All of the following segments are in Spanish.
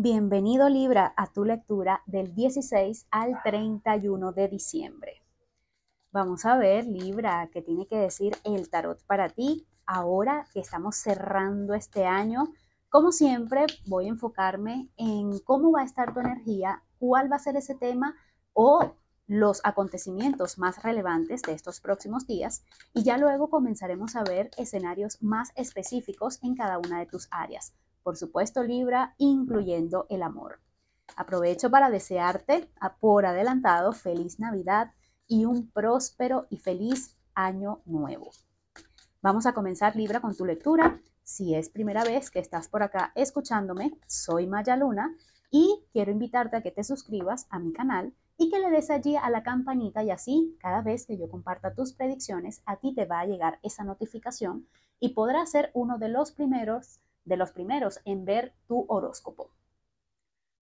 Bienvenido Libra a tu lectura del 16 al 31 de diciembre. Vamos a ver Libra qué tiene que decir el tarot para ti ahora que estamos cerrando este año. Como siempre voy a enfocarme en cómo va a estar tu energía, cuál va a ser ese tema o los acontecimientos más relevantes de estos próximos días y ya luego comenzaremos a ver escenarios más específicos en cada una de tus áreas por supuesto Libra, incluyendo el amor. Aprovecho para desearte por adelantado feliz Navidad y un próspero y feliz año nuevo. Vamos a comenzar Libra con tu lectura. Si es primera vez que estás por acá escuchándome, soy Maya Luna y quiero invitarte a que te suscribas a mi canal y que le des allí a la campanita y así cada vez que yo comparta tus predicciones a ti te va a llegar esa notificación y podrás ser uno de los primeros de los primeros en ver tu horóscopo.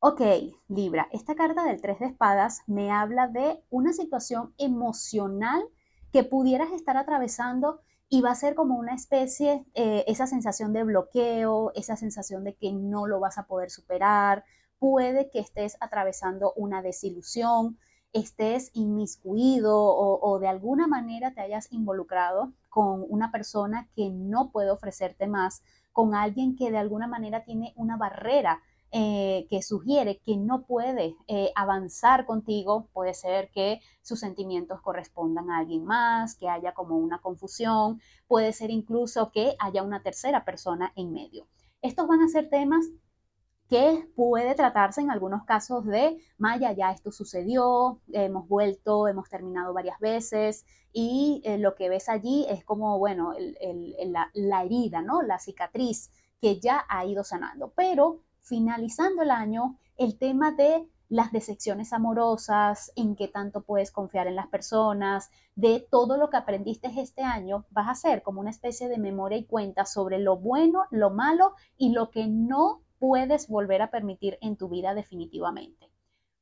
Ok, Libra, esta carta del tres de espadas me habla de una situación emocional que pudieras estar atravesando y va a ser como una especie, eh, esa sensación de bloqueo, esa sensación de que no lo vas a poder superar, puede que estés atravesando una desilusión, estés inmiscuido o de alguna manera te hayas involucrado con una persona que no puede ofrecerte más con alguien que de alguna manera tiene una barrera eh, que sugiere que no puede eh, avanzar contigo, puede ser que sus sentimientos correspondan a alguien más, que haya como una confusión, puede ser incluso que haya una tercera persona en medio. Estos van a ser temas que puede tratarse en algunos casos de, Maya, ya esto sucedió, hemos vuelto, hemos terminado varias veces y eh, lo que ves allí es como, bueno, la, la, herida, ¿no? La cicatriz que ya ha ido sanando. Pero finalizando el año, el tema de las decepciones amorosas, en qué tanto puedes confiar en las personas, de todo lo que aprendiste este año, vas a hacer como una especie de memoria y cuenta sobre lo bueno, lo malo y lo que no puedes volver a permitir en tu vida definitivamente.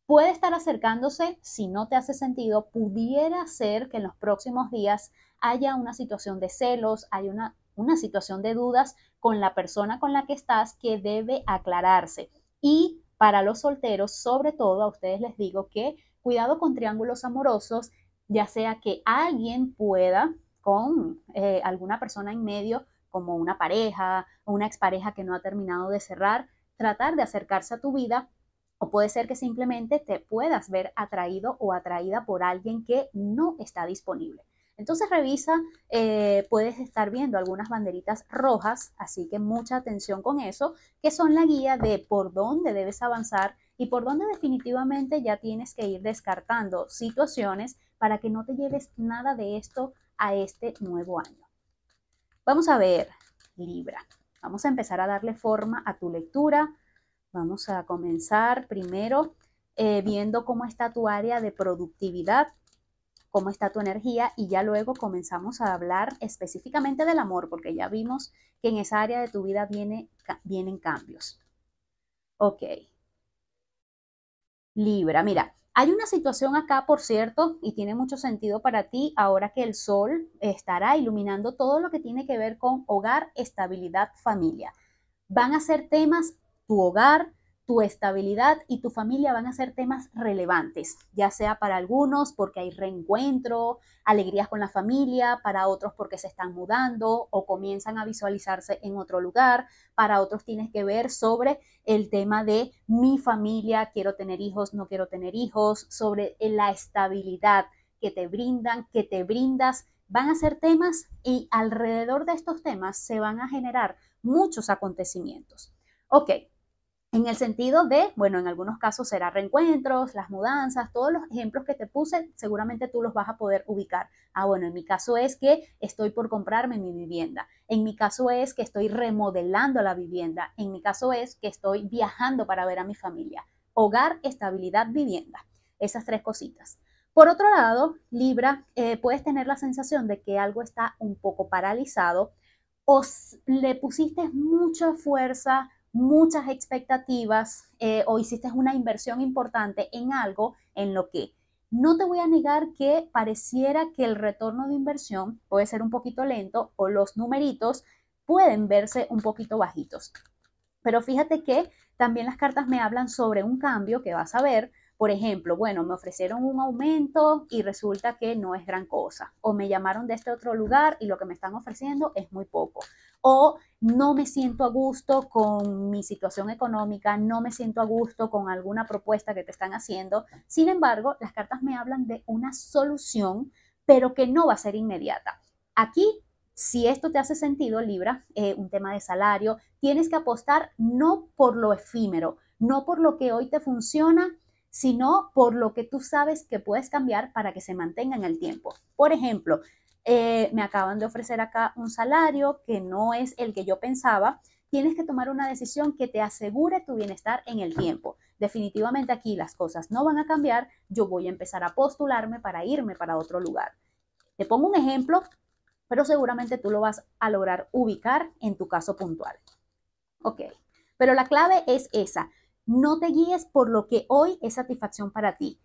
Puede estar acercándose, si no te hace sentido, pudiera ser que en los próximos días haya una situación de celos, hay una, una situación de dudas con la persona con la que estás que debe aclararse. Y para los solteros, sobre todo, a ustedes les digo que cuidado con triángulos amorosos, ya sea que alguien pueda con eh, alguna persona en medio como una pareja o una expareja que no ha terminado de cerrar, tratar de acercarse a tu vida o puede ser que simplemente te puedas ver atraído o atraída por alguien que no está disponible. Entonces revisa, eh, puedes estar viendo algunas banderitas rojas, así que mucha atención con eso, que son la guía de por dónde debes avanzar y por dónde definitivamente ya tienes que ir descartando situaciones para que no te lleves nada de esto a este nuevo año. Vamos a ver, Libra. Vamos a empezar a darle forma a tu lectura. Vamos a comenzar primero eh, viendo cómo está tu área de productividad, cómo está tu energía y ya luego comenzamos a hablar específicamente del amor, porque ya vimos que en esa área de tu vida viene, vienen cambios. Ok. Libra, mira, hay una situación acá, por cierto, y tiene mucho sentido para ti ahora que el sol estará iluminando todo lo que tiene que ver con hogar, estabilidad, familia. Van a ser temas tu hogar, tu estabilidad y tu familia van a ser temas relevantes, ya sea para algunos porque hay reencuentro, alegrías con la familia, para otros porque se están mudando o comienzan a visualizarse en otro lugar, para otros tienes que ver sobre el tema de mi familia, quiero tener hijos, no quiero tener hijos, sobre la estabilidad que te brindan, que te brindas, van a ser temas y alrededor de estos temas se van a generar muchos acontecimientos. Ok, en el sentido de, bueno, en algunos casos será reencuentros, las mudanzas, todos los ejemplos que te puse, seguramente tú los vas a poder ubicar. Ah, bueno, en mi caso es que estoy por comprarme mi vivienda. En mi caso es que estoy remodelando la vivienda. En mi caso es que estoy viajando para ver a mi familia. Hogar, estabilidad, vivienda. Esas tres cositas. Por otro lado, Libra, eh, puedes tener la sensación de que algo está un poco paralizado o le pusiste mucha fuerza muchas expectativas eh, o hiciste una inversión importante en algo en lo que no te voy a negar que pareciera que el retorno de inversión puede ser un poquito lento o los numeritos pueden verse un poquito bajitos. Pero fíjate que también las cartas me hablan sobre un cambio que vas a ver, por ejemplo, bueno, me ofrecieron un aumento y resulta que no es gran cosa. O me llamaron de este otro lugar y lo que me están ofreciendo es muy poco. O no me siento a gusto con mi situación económica, no me siento a gusto con alguna propuesta que te están haciendo. Sin embargo, las cartas me hablan de una solución, pero que no va a ser inmediata. Aquí si esto te hace sentido, Libra, eh, un tema de salario, tienes que apostar no por lo efímero, no por lo que hoy te funciona sino por lo que tú sabes que puedes cambiar para que se mantenga en el tiempo. Por ejemplo, eh, me acaban de ofrecer acá un salario que no es el que yo pensaba, tienes que tomar una decisión que te asegure tu bienestar en el tiempo. Definitivamente aquí las cosas no van a cambiar, yo voy a empezar a postularme para irme para otro lugar. Te pongo un ejemplo, pero seguramente tú lo vas a lograr ubicar en tu caso puntual. Ok, pero la clave es esa, no te guíes por lo que hoy es satisfacción para ti.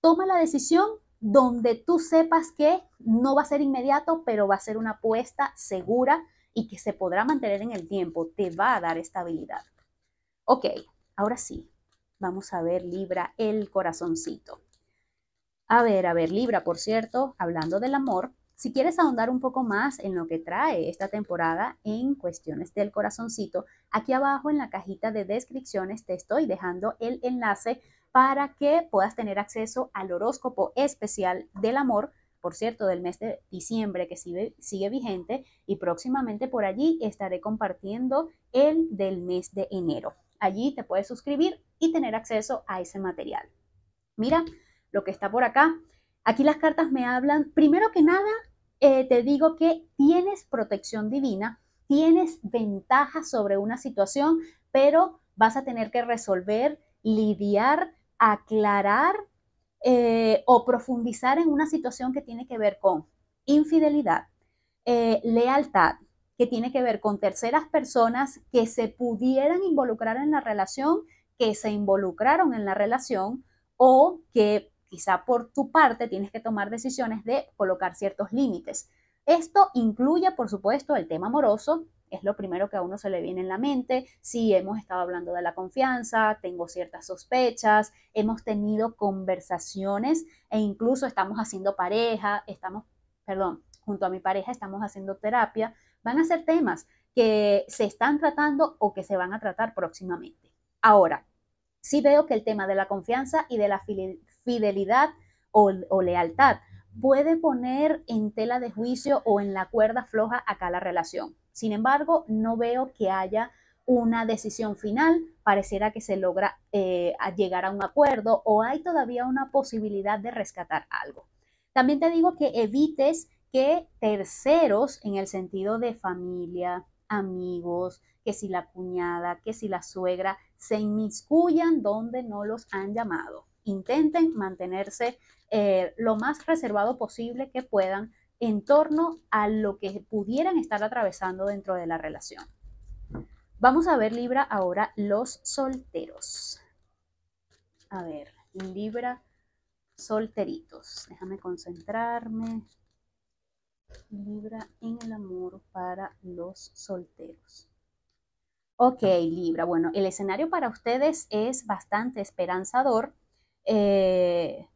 Toma la decisión donde tú sepas que no va a ser inmediato, pero va a ser una apuesta segura y que se podrá mantener en el tiempo. Te va a dar estabilidad. Ok, ahora sí, vamos a ver Libra, el corazoncito. A ver, a ver, Libra, por cierto, hablando del amor, si quieres ahondar un poco más en lo que trae esta temporada en cuestiones del corazoncito, aquí abajo en la cajita de descripciones te estoy dejando el enlace para que puedas tener acceso al horóscopo especial del amor por cierto, del mes de diciembre que sigue, vigente y próximamente por allí estaré compartiendo el del mes de enero. Allí te puedes suscribir y tener acceso a ese material. Mira lo que está por acá. Aquí las cartas me hablan, primero que nada, eh, te digo que tienes protección divina, tienes ventajas sobre una situación, pero vas a tener que resolver, lidiar, aclarar eh, o profundizar en una situación que tiene que ver con infidelidad, eh, lealtad, que tiene que ver con terceras personas que se pudieran involucrar en la relación, que se involucraron en la relación o que quizá por tu parte tienes que tomar decisiones de colocar ciertos límites. Esto incluye, por supuesto, el tema amoroso, es lo primero que a uno se le viene en la mente. Si hemos estado hablando de la confianza, tengo ciertas sospechas, hemos tenido conversaciones e incluso estamos haciendo pareja, estamos, perdón, junto a mi pareja estamos haciendo terapia, van a ser temas que se están tratando o que se van a tratar próximamente. Ahora, si veo que el tema de la confianza y de la fidelidad o, lealtad puede poner en tela de juicio o en la cuerda floja acá la relación. Sin embargo, no veo que haya una decisión final, pareciera que se logra eh, llegar a un acuerdo o hay todavía una posibilidad de rescatar algo. También te digo que evites que terceros, en el sentido de familia, amigos, que si la cuñada, que si la suegra, se inmiscuyan donde no los han llamado intenten mantenerse eh, lo más reservado posible que puedan en torno a lo que pudieran estar atravesando dentro de la relación. Vamos a ver Libra ahora los solteros. A ver, Libra solteritos. Déjame concentrarme. Libra en el amor para los solteros. Ok, Libra. Bueno, el escenario para ustedes es bastante esperanzador eh,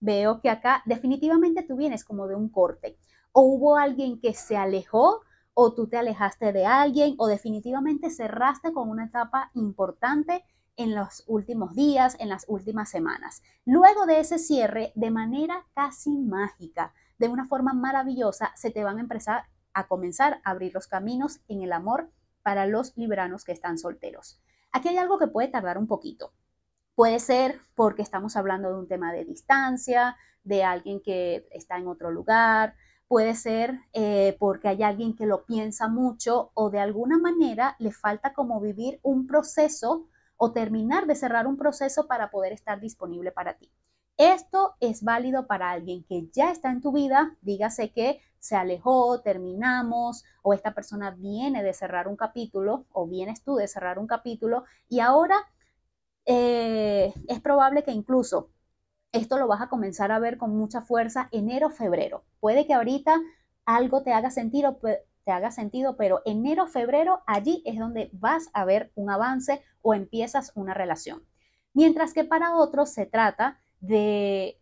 veo que acá definitivamente tú vienes como de un corte. O hubo alguien que se alejó, o tú te alejaste de alguien, o definitivamente cerraste con una etapa importante en los últimos días, en las últimas semanas. Luego de ese cierre, de manera casi mágica, de una forma maravillosa, se te van a empezar a comenzar a abrir los caminos en el amor para los libranos que están solteros. Aquí hay algo que puede tardar un poquito. Puede ser porque estamos hablando de un tema de distancia, de alguien que está en otro lugar, puede ser eh, porque hay alguien que lo piensa mucho o de alguna manera le falta como vivir un proceso o terminar de cerrar un proceso para poder estar disponible para ti. Esto es válido para alguien que ya está en tu vida, dígase que se alejó, terminamos, o esta persona viene de cerrar un capítulo, o vienes tú de cerrar un capítulo, y ahora eh, es probable que incluso esto lo vas a comenzar a ver con mucha fuerza enero, febrero. Puede que ahorita algo te haga sentido, te haga sentido, pero enero, febrero, allí es donde vas a ver un avance o empiezas una relación. Mientras que para otros se trata de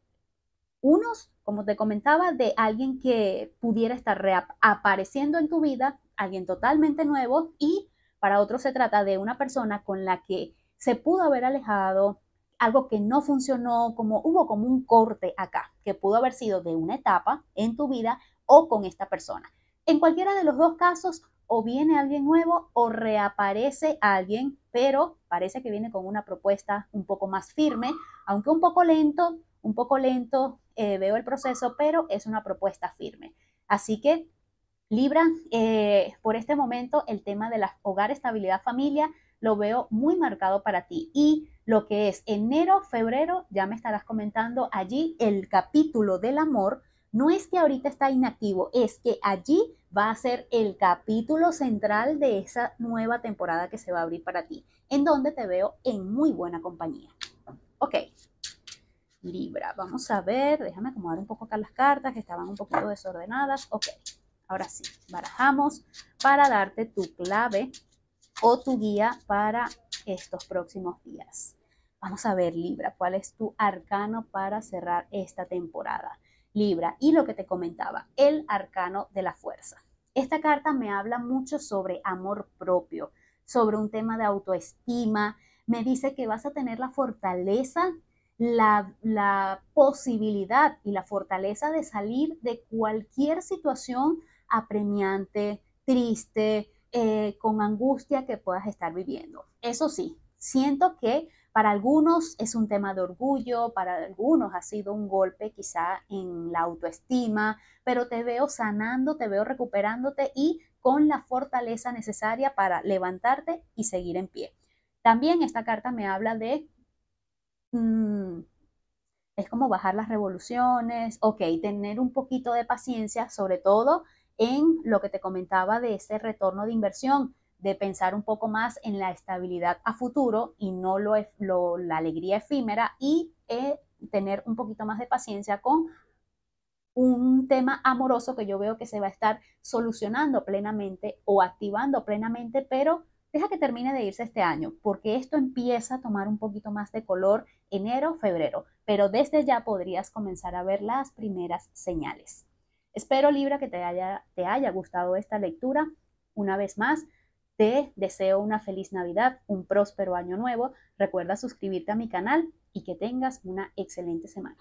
unos, como te comentaba, de alguien que pudiera estar reapareciendo en tu vida, alguien totalmente nuevo, y para otros se trata de una persona con la que se pudo haber alejado, algo que no funcionó, como hubo como un corte acá, que pudo haber sido de una etapa en tu vida o con esta persona. En cualquiera de los dos casos, o viene alguien nuevo o reaparece alguien, pero parece que viene con una propuesta un poco más firme, aunque un poco lento, un poco lento eh, veo el proceso, pero es una propuesta firme. Así que Libra, eh, por este momento el tema de la hogar, estabilidad, familia, lo veo muy marcado para ti. Y lo que es enero, febrero, ya me estarás comentando allí el capítulo del amor. No es que ahorita está inactivo, es que allí va a ser el capítulo central de esa nueva temporada que se va a abrir para ti, en donde te veo en muy buena compañía. Ok, Libra, vamos a ver, déjame acomodar un poco acá las cartas que estaban un poquito desordenadas. Ok, ahora sí, barajamos para darte tu clave o tu guía para estos próximos días. Vamos a ver, Libra, cuál es tu arcano para cerrar esta temporada. Libra, y lo que te comentaba, el arcano de la fuerza. Esta carta me habla mucho sobre amor propio, sobre un tema de autoestima. Me dice que vas a tener la fortaleza, la, la posibilidad y la fortaleza de salir de cualquier situación apremiante, triste, eh, con angustia que puedas estar viviendo. Eso sí, siento que para algunos es un tema de orgullo, para algunos ha sido un golpe quizá en la autoestima, pero te veo sanando, te veo recuperándote y con la fortaleza necesaria para levantarte y seguir en pie. También esta carta me habla de... Mm, es como bajar las revoluciones, ok, tener un poquito de paciencia, sobre todo en lo que te comentaba de ese retorno de inversión, de pensar un poco más en la estabilidad a futuro y no lo, e, la alegría efímera y eh, tener un poquito más de paciencia con un tema amoroso que yo veo que se va a estar solucionando plenamente o activando plenamente, pero deja que termine de irse este año, porque esto empieza a tomar un poquito más de color enero, febrero, pero desde ya podrías comenzar a ver las primeras señales. Espero Libra que te haya, te haya gustado esta lectura. Una vez más, te deseo una feliz Navidad, un próspero año nuevo. Recuerda suscribirte a mi canal y que tengas una excelente semana.